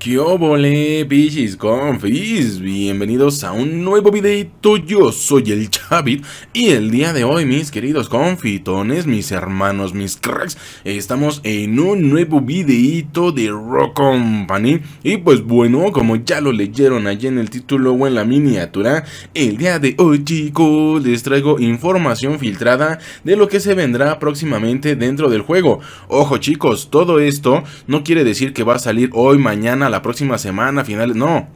¿Qué obole, bichis, confis? Bienvenidos a un nuevo videito, yo soy el Chavit Y el día de hoy, mis queridos confitones, mis hermanos, mis cracks Estamos en un nuevo videito de Rock Company Y pues bueno, como ya lo leyeron allí en el título o en la miniatura El día de hoy, chicos, les traigo información filtrada De lo que se vendrá próximamente dentro del juego Ojo chicos, todo esto no quiere decir que va a salir hoy, mañana la próxima semana, finales. No,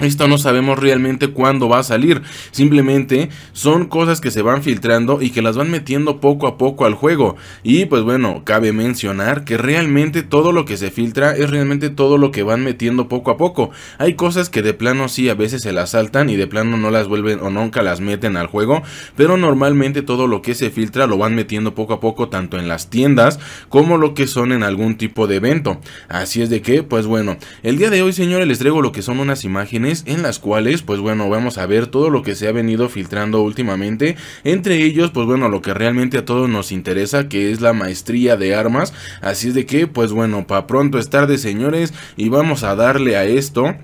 esto no sabemos realmente cuándo va a salir, simplemente son cosas que se van filtrando y que las van metiendo poco a poco al juego. Y pues bueno, cabe mencionar que realmente todo lo que se filtra es realmente todo lo que van metiendo poco a poco. Hay cosas que de plano sí a veces se las saltan y de plano no las vuelven o nunca las meten al juego, pero normalmente todo lo que se filtra lo van metiendo poco a poco tanto en las tiendas como lo que son en algún tipo de evento. Así es de que, pues bueno, el día de hoy señores les traigo lo que son unas imágenes en las cuales, pues bueno, vamos a ver todo lo que se ha venido filtrando últimamente. Entre ellos, pues bueno, lo que realmente a todos nos interesa, que es la maestría de armas. Así es de que, pues bueno, para pronto es tarde, señores, y vamos a darle a esto.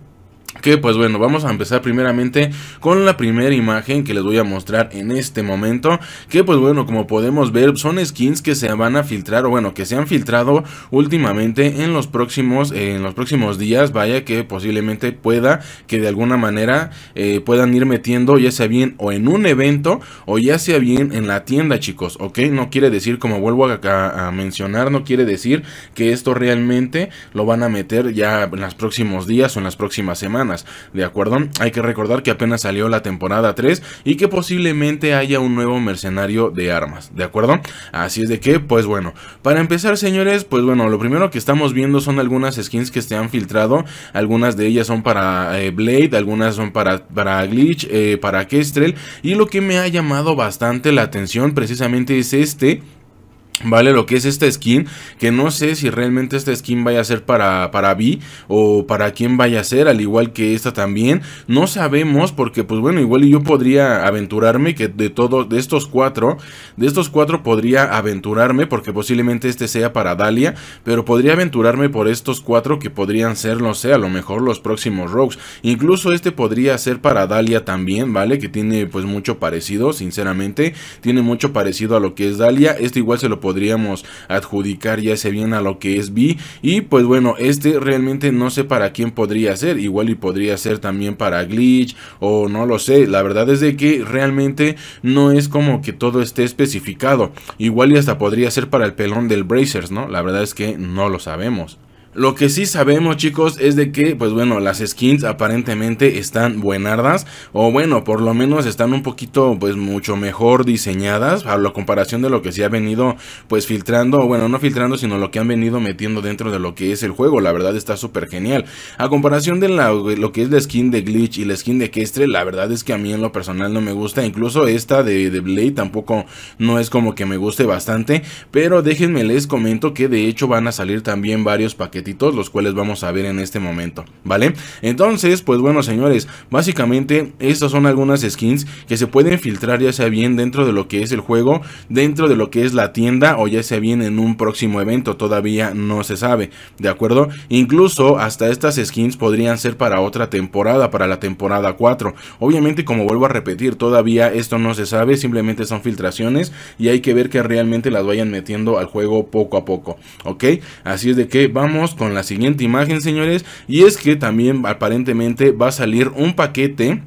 Que pues bueno, vamos a empezar primeramente con la primera imagen que les voy a mostrar en este momento. Que pues bueno, como podemos ver, son skins que se van a filtrar, o bueno, que se han filtrado últimamente en los próximos, eh, en los próximos días. Vaya que posiblemente pueda que de alguna manera eh, puedan ir metiendo, ya sea bien o en un evento, o ya sea bien en la tienda, chicos. Ok, no quiere decir, como vuelvo a mencionar, no quiere decir que esto realmente lo van a meter ya en los próximos días o en las próximas semanas. ¿de acuerdo? Hay que recordar que apenas salió la temporada 3 y que posiblemente haya un nuevo mercenario de armas, ¿de acuerdo? Así es de que, pues bueno, para empezar señores, pues bueno, lo primero que estamos viendo son algunas skins que se han filtrado, algunas de ellas son para eh, Blade, algunas son para, para Glitch, eh, para Kestrel y lo que me ha llamado bastante la atención precisamente es este ¿Vale? Lo que es esta skin, que no sé si realmente esta skin vaya a ser para, para Vi o para quien vaya a ser, al igual que esta también. No sabemos porque, pues bueno, igual yo podría aventurarme que de todos, de estos cuatro, de estos cuatro podría aventurarme porque posiblemente este sea para Dalia, pero podría aventurarme por estos cuatro que podrían ser, no sé, a lo mejor los próximos Rogues. Incluso este podría ser para Dalia también, ¿vale? Que tiene pues mucho parecido, sinceramente, tiene mucho parecido a lo que es Dalia. Este igual se lo podría podríamos adjudicar ya se bien a lo que es B. Y pues bueno, este realmente no sé para quién podría ser. Igual y podría ser también para Glitch o no lo sé. La verdad es de que realmente no es como que todo esté especificado. Igual y hasta podría ser para el pelón del Brazers, ¿no? La verdad es que no lo sabemos. Lo que sí sabemos chicos es de que pues bueno las skins aparentemente están buenardas o bueno por lo menos están un poquito pues mucho mejor diseñadas a la comparación de lo que se ha venido pues filtrando o bueno no filtrando sino lo que han venido metiendo dentro de lo que es el juego la verdad está súper genial a comparación de lo que es la skin de glitch y la skin de Kestre la verdad es que a mí en lo personal no me gusta incluso esta de, de Blade tampoco no es como que me guste bastante pero déjenme les comento que de hecho van a salir también varios paquetes los cuales vamos a ver en este momento, ¿vale? Entonces, pues bueno señores, básicamente estas son algunas skins que se pueden filtrar ya sea bien dentro de lo que es el juego, dentro de lo que es la tienda o ya sea bien en un próximo evento, todavía no se sabe, ¿de acuerdo? Incluso hasta estas skins podrían ser para otra temporada, para la temporada 4. Obviamente, como vuelvo a repetir, todavía esto no se sabe, simplemente son filtraciones y hay que ver que realmente las vayan metiendo al juego poco a poco, ¿ok? Así es de que vamos con la siguiente imagen, señores. Y es que también aparentemente va a salir un paquete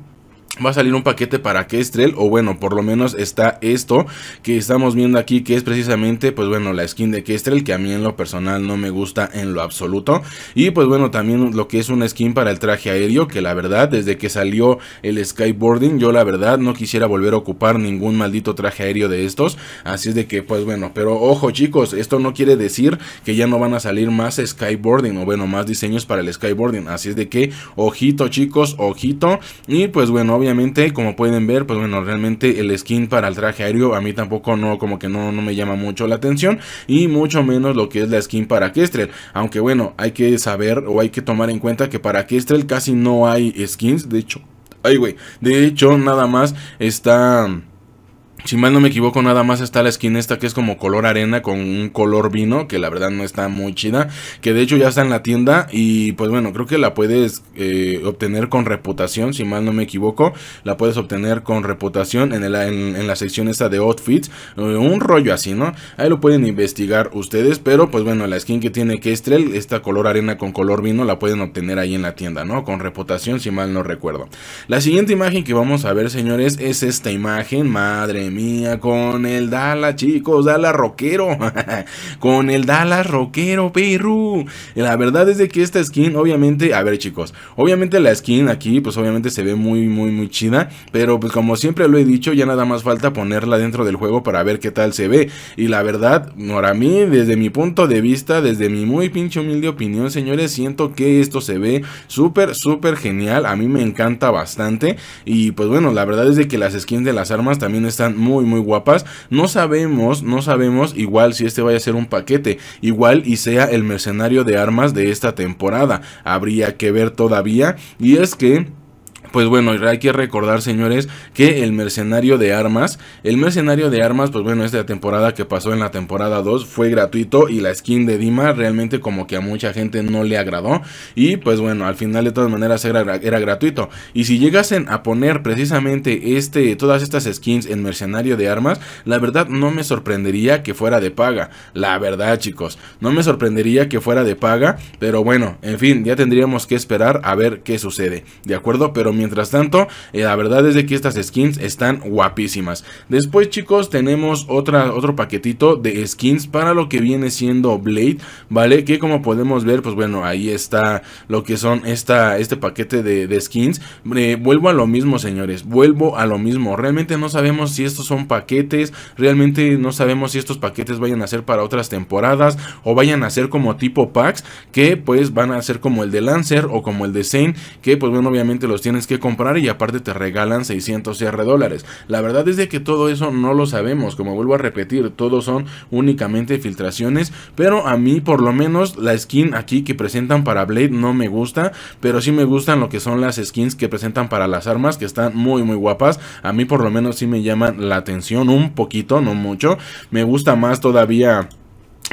va a salir un paquete para Kestrel o bueno por lo menos está esto que estamos viendo aquí que es precisamente pues bueno la skin de Kestrel que a mí en lo personal no me gusta en lo absoluto y pues bueno también lo que es una skin para el traje aéreo que la verdad desde que salió el skyboarding yo la verdad no quisiera volver a ocupar ningún maldito traje aéreo de estos así es de que pues bueno pero ojo chicos esto no quiere decir que ya no van a salir más skyboarding o bueno más diseños para el skyboarding así es de que ojito chicos ojito y pues bueno obviamente, como pueden ver, pues bueno, realmente el skin para el traje aéreo a mí tampoco no, como que no, no me llama mucho la atención. Y mucho menos lo que es la skin para Kestrel. Aunque bueno, hay que saber o hay que tomar en cuenta que para Kestrel casi no hay skins. De hecho, ay güey, de hecho nada más está... Si mal no me equivoco, nada más está la skin esta que es como color arena con un color vino, que la verdad no está muy chida, que de hecho ya está en la tienda y pues bueno, creo que la puedes eh, obtener con reputación, si mal no me equivoco, la puedes obtener con reputación en, en, la sección esta de outfits, eh, un rollo así, ¿no? Ahí lo pueden investigar ustedes, pero pues bueno, la skin que tiene Kestrel, esta color arena con color vino, la pueden obtener ahí en la tienda, ¿no? Con reputación, si mal no recuerdo. La siguiente imagen que vamos a ver, señores, es esta imagen, madre mía, con el Dallas, chicos, Dallas rockero, con el Dallas rockero, perro. La verdad es de que esta skin, obviamente, a ver, chicos, obviamente la skin aquí, pues obviamente se ve muy, muy, muy chida, pero pues como siempre lo he dicho, ya nada más falta ponerla dentro del juego para ver qué tal se ve. Y la verdad, para mí, desde mi punto de vista, desde mi muy pinche humilde opinión, señores, siento que esto se ve súper, súper genial. A mí me encanta bastante. Y pues bueno, la verdad es de que las skins de las armas también están muy, muy guapas. No sabemos, no sabemos igual si este vaya a ser un paquete, igual y sea el mercenario de armas de esta temporada. Habría que ver todavía. Y es que... Pues bueno, hay que recordar, señores, que el mercenario de armas, el mercenario de armas, pues bueno, esta temporada que pasó en la temporada 2 fue gratuito y la skin de Dima realmente como que a mucha gente no le agradó y pues bueno, al final de todas maneras era, era gratuito. Y si llegasen a poner precisamente este, todas estas skins en mercenario de armas, la verdad no me sorprendería que fuera de paga, la verdad chicos, no me sorprendería que fuera de paga, pero bueno, en fin, ya tendríamos que esperar a ver qué sucede, ¿de acuerdo? Pero mientras tanto, eh, la verdad es de que estas skins están guapísimas. Después, chicos, tenemos otra, otro paquetito de skins para lo que viene siendo Blade, ¿vale? Que como podemos ver, pues bueno, ahí está lo que son esta, este paquete de, skins. Eh, vuelvo a lo mismo, señores, vuelvo a lo mismo. Realmente no sabemos si estos son paquetes, realmente no sabemos si estos paquetes vayan a ser para otras temporadas o vayan a ser como tipo packs que pues van a ser como el de Lancer o como el de Zane, que pues bueno, obviamente los tienes que que comprar y aparte te regalan 600 dólares. La verdad es de que todo eso no lo sabemos, como vuelvo a repetir, todos son únicamente filtraciones, pero a mí por lo menos la skin aquí que presentan para Blade no me gusta, pero sí me gustan lo que son las skins que presentan para las armas, que están muy muy guapas, a mí por lo menos sí me llaman la atención un poquito, no mucho, me gusta más todavía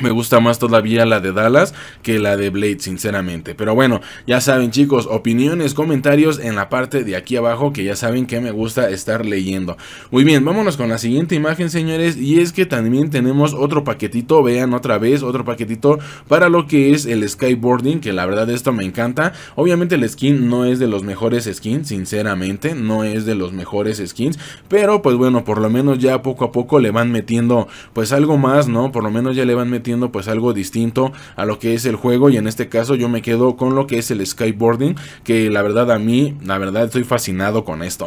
me gusta más todavía la de Dallas que la de Blade, sinceramente. Pero bueno, ya saben chicos, opiniones, comentarios en la parte de aquí abajo que ya saben que me gusta estar leyendo. Muy bien, vámonos con la siguiente imagen señores. Y es que también tenemos otro paquetito, vean otra vez, otro paquetito para lo que es el skyboarding, que la verdad esto me encanta. Obviamente el skin no es de los mejores skins, sinceramente, no es de los mejores skins. Pero pues bueno, por lo menos ya poco a poco le van metiendo pues algo más, ¿no? Por lo menos ya le van metiendo pues algo distinto a lo que es el juego y en este caso yo me quedo con lo que es el skyboarding que la verdad a mí la verdad estoy fascinado con esto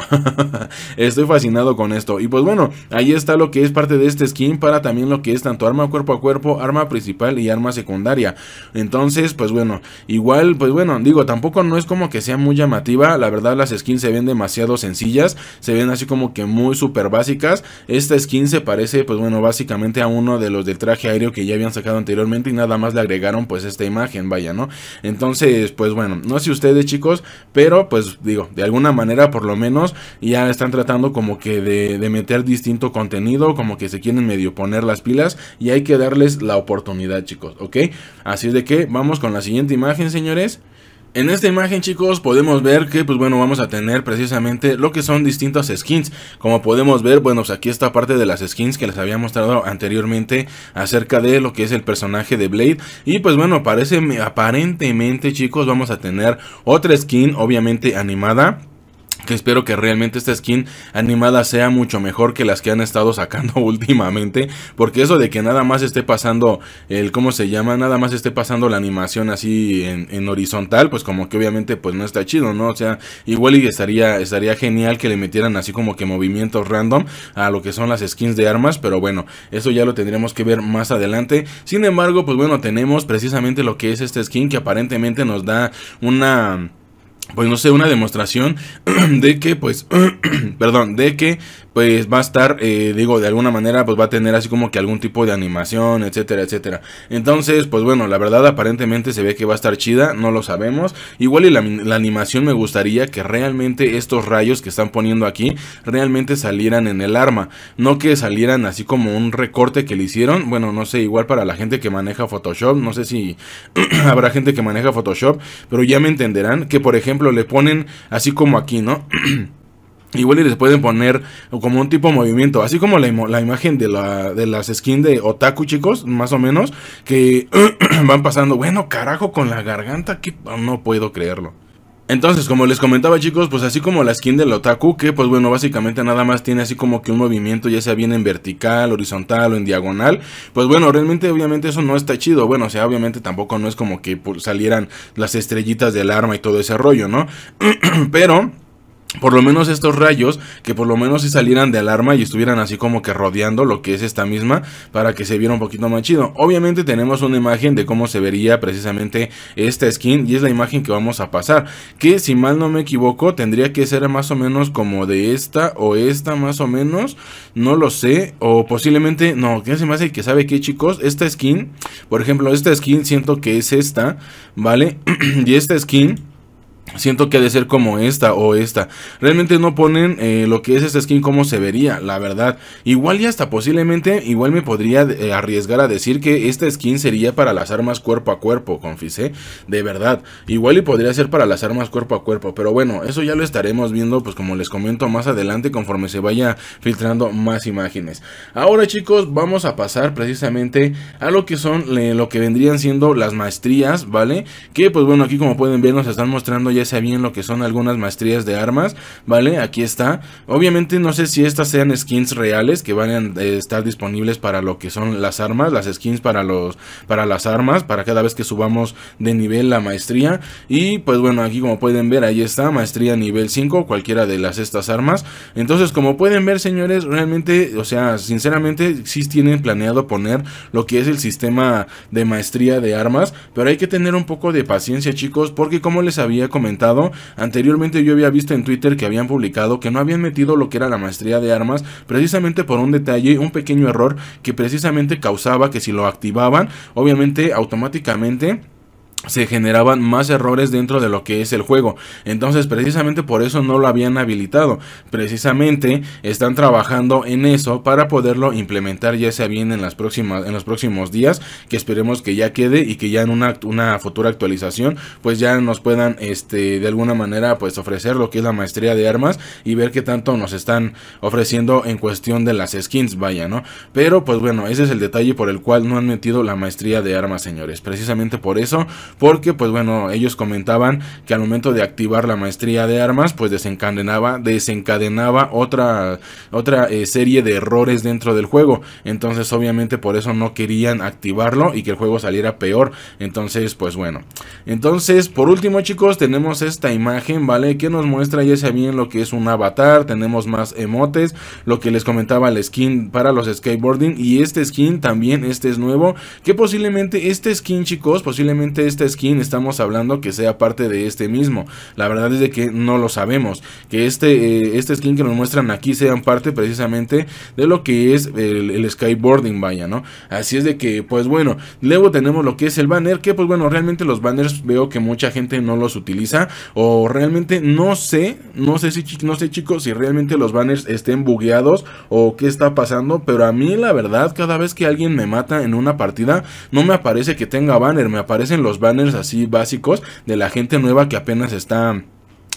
estoy fascinado con esto y pues bueno ahí está lo que es parte de este skin para también lo que es tanto arma cuerpo a cuerpo arma principal y arma secundaria entonces pues bueno igual pues bueno digo tampoco no es como que sea muy llamativa la verdad las skins se ven demasiado sencillas se ven así como que muy súper básicas esta skin se parece pues bueno básicamente a uno de los del traje aéreo que ya habían sacado anteriormente y nada más le agregaron pues esta imagen, vaya, ¿no? Entonces, pues bueno, no sé ustedes chicos, pero pues digo, de alguna manera por lo menos ya están tratando como que de, de meter distinto contenido, como que se quieren medio poner las pilas y hay que darles la oportunidad chicos, ¿ok? Así es de que vamos con la siguiente imagen señores. En esta imagen chicos podemos ver que pues bueno vamos a tener precisamente lo que son distintas skins Como podemos ver bueno pues, aquí está parte de las skins que les había mostrado anteriormente acerca de lo que es el personaje de Blade Y pues bueno parece aparentemente chicos vamos a tener otra skin obviamente animada espero que realmente esta skin animada sea mucho mejor que las que han estado sacando últimamente, porque eso de que nada más esté pasando el, ¿cómo se llama? Nada más esté pasando la animación así en, horizontal, pues como que obviamente pues no está chido, ¿no? O sea, igual y estaría, estaría genial que le metieran así como que movimientos random a lo que son las skins de armas, pero bueno, eso ya lo tendremos que ver más adelante. Sin embargo, pues bueno, tenemos precisamente lo que es esta skin que aparentemente nos da una pues no sé, una demostración de que, pues, perdón, de que, pues va a estar, eh, digo, de alguna manera, pues va a tener así como que algún tipo de animación, etcétera, etcétera. Entonces, pues bueno, la verdad aparentemente se ve que va a estar chida, no lo sabemos. Igual y la animación me gustaría que realmente estos rayos que están poniendo aquí, realmente salieran en el arma. No que salieran así como un recorte que le hicieron. Bueno, no sé, igual para la gente que maneja Photoshop, no sé si habrá gente que maneja Photoshop, pero ya me entenderán que, por ejemplo, le ponen así como aquí, ¿no? Igual y les pueden poner como un tipo de movimiento, así como la, imagen de, la, de las skins de otaku, chicos, más o menos, que van pasando, bueno, carajo, con la garganta, que no puedo creerlo. Entonces, como les comentaba chicos, pues así como la skin del otaku, que pues bueno, básicamente nada más tiene así como que un movimiento, ya sea bien en vertical, horizontal o en diagonal, pues bueno, realmente obviamente eso no está chido, bueno, o sea, obviamente tampoco no es como que pues, salieran las estrellitas del arma y todo ese rollo, ¿no? Pero por lo menos estos rayos, que por lo menos si salieran de alarma y estuvieran así como que rodeando lo que es esta misma, para que se viera un poquito más chido. Obviamente tenemos una imagen de cómo se vería precisamente esta skin y es la imagen que vamos a pasar, que si mal no me equivoco tendría que ser más o menos como de esta o esta más o menos, no lo sé, o posiblemente, no, que se me hace que sabe qué chicos, esta skin, por ejemplo, esta skin siento que es esta, ¿vale? y esta skin... Siento que ha de ser como esta o esta. Realmente no ponen eh, lo que es esta skin como se vería, la verdad. Igual y hasta posiblemente, igual me podría eh, arriesgar a decir que esta skin sería para las armas cuerpo a cuerpo, confisé. De verdad. Igual y podría ser para las armas cuerpo a cuerpo. Pero bueno, eso ya lo estaremos viendo, pues como les comento más adelante, conforme se vaya filtrando más imágenes. Ahora chicos, vamos a pasar precisamente a lo que son, lo que vendrían siendo las maestrías, ¿vale? Que pues bueno, aquí como pueden ver nos están mostrando ya ya bien lo que son algunas maestrías de armas, ¿vale? Aquí está. Obviamente no sé si estas sean skins reales que van a eh, estar disponibles para lo que son las armas, las skins para los para las armas, para cada vez que subamos de nivel la maestría y pues bueno, aquí como pueden ver, ahí está maestría nivel 5, cualquiera de las estas armas. Entonces, como pueden ver, señores, realmente, o sea, sinceramente si tienen planeado poner lo que es el sistema de maestría de armas, pero hay que tener un poco de paciencia, chicos, porque como les había comentado anteriormente yo había visto en Twitter que habían publicado que no habían metido lo que era la maestría de armas precisamente por un detalle, un pequeño error que precisamente causaba que si lo activaban, obviamente automáticamente se generaban más errores dentro de lo que es el juego. Entonces, precisamente por eso no lo habían habilitado. Precisamente están trabajando en eso para poderlo implementar ya sea bien en las próximas en los próximos días, que esperemos que ya quede y que ya en una, una futura actualización pues ya nos puedan este de alguna manera pues ofrecer lo que es la maestría de armas y ver qué tanto nos están ofreciendo en cuestión de las skins, vaya, ¿no? Pero pues bueno, ese es el detalle por el cual no han metido la maestría de armas, señores. Precisamente por eso porque pues bueno, ellos comentaban que al momento de activar la maestría de armas, pues desencadenaba, desencadenaba otra, otra eh, serie de errores dentro del juego. Entonces obviamente por eso no querían activarlo y que el juego saliera peor. Entonces pues bueno. Entonces por último chicos tenemos esta imagen, ¿vale? Que nos muestra ya sea bien lo que es un avatar, tenemos más emotes, lo que les comentaba el skin para los skateboarding y este skin también, este es nuevo, que posiblemente este skin chicos, posiblemente este skin estamos hablando que sea parte de este mismo. La verdad es de que no lo sabemos. Que este, este skin que nos muestran aquí sean parte precisamente de lo que es el, el, skyboarding, vaya, ¿no? Así es de que, pues bueno, luego tenemos lo que es el banner, que pues bueno, realmente los banners veo que mucha gente no los utiliza o realmente no sé, no sé si no sé chicos si realmente los banners estén bugueados o qué está pasando, pero a mí la verdad cada vez que alguien me mata en una partida no me aparece que tenga banner, me aparecen los banners así básicos de la gente nueva que apenas está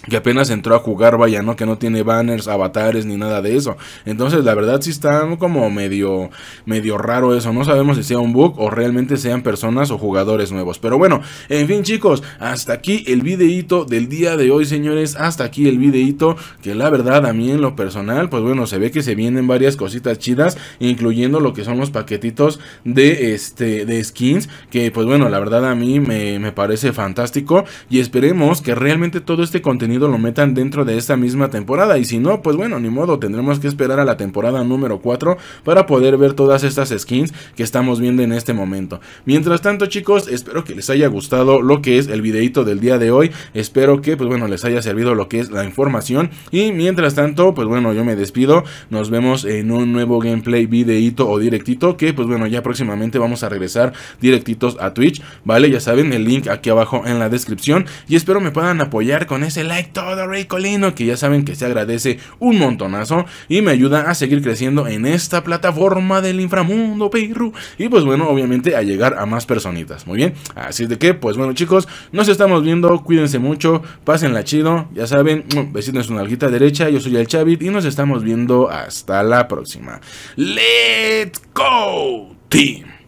que apenas entró a jugar, vaya, ¿no? Que no tiene banners, avatares ni nada de eso. Entonces, la verdad sí está como medio medio raro eso. No sabemos si sea un bug o realmente sean personas o jugadores nuevos. Pero bueno, en fin, chicos, hasta aquí el videito del día de hoy, señores. Hasta aquí el videito que la verdad a mí en lo personal, pues bueno, se ve que se vienen varias cositas chidas, incluyendo lo que son los paquetitos de este de skins, que pues bueno, la verdad a mí me parece fantástico y esperemos que realmente todo este contenido lo metan dentro de esta misma temporada. Y si no, pues bueno, ni modo, tendremos que esperar a la temporada número 4 para poder ver todas estas skins que estamos viendo en este momento. Mientras tanto, chicos, espero que les haya gustado lo que es el videito del día de hoy. Espero que, pues bueno, les haya servido lo que es la información. Y mientras tanto, pues bueno, yo me despido. Nos vemos en un nuevo gameplay videito o directito que, pues bueno, ya próximamente vamos a regresar directitos a Twitch, ¿vale? Ya saben, el link aquí abajo en la descripción. Y espero me puedan apoyar con ese like todo Rey Colino, que ya saben que se agradece un montonazo y me ayuda a seguir creciendo en esta plataforma del inframundo, perro. Y pues bueno, obviamente a llegar a más personitas, muy bien. Así de que, pues bueno chicos, nos estamos viendo, cuídense mucho, pásenla chido, ya saben, mm, besito en su nalguita derecha, yo soy el Chavit y nos estamos viendo hasta la próxima. ¡Let's go, team!